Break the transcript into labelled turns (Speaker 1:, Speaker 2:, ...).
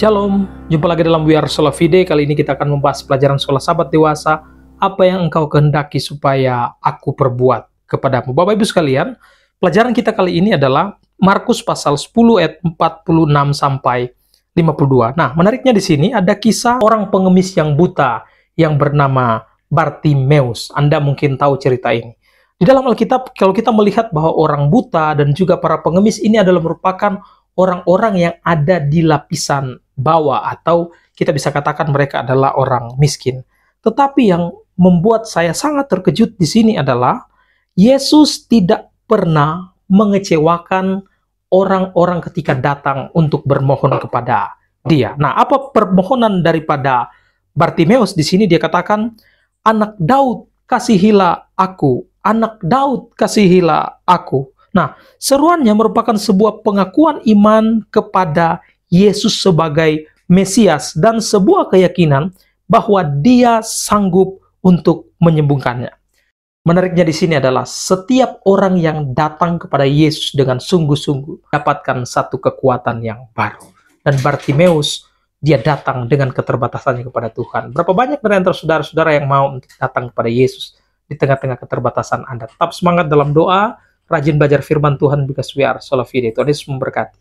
Speaker 1: Shalom, jumpa lagi dalam We Are Video. Kali ini kita akan membahas pelajaran sekolah sahabat dewasa. Apa yang engkau kehendaki supaya aku perbuat kepadamu. Bapak Ibu sekalian, pelajaran kita kali ini adalah Markus pasal 10 ayat 46 sampai 52. Nah, menariknya di sini ada kisah orang pengemis yang buta yang bernama Bartimeus. Anda mungkin tahu cerita ini. Di dalam Alkitab, kalau kita melihat bahwa orang buta dan juga para pengemis ini adalah merupakan orang-orang yang ada di lapisan bawah atau kita bisa katakan mereka adalah orang miskin. Tetapi yang membuat saya sangat terkejut di sini adalah Yesus tidak pernah mengecewakan orang-orang ketika datang untuk bermohon kepada dia. Nah, apa permohonan daripada Bartimeus di sini dia katakan, "Anak Daud, kasihilah aku. Anak Daud, kasihilah aku." Nah, seruannya merupakan sebuah pengakuan iman kepada Yesus sebagai Mesias dan sebuah keyakinan bahwa dia sanggup untuk menyembuhkannya. Menariknya di sini adalah setiap orang yang datang kepada Yesus dengan sungguh-sungguh dapatkan satu kekuatan yang baru. Dan Bartimeus dia datang dengan keterbatasannya kepada Tuhan. Berapa banyak dari antara saudara-saudara yang mau datang kepada Yesus di tengah-tengah keterbatasan Anda? Tetap semangat dalam doa, rajin belajar firman Tuhan solo video. Tuhan Yesus memberkati.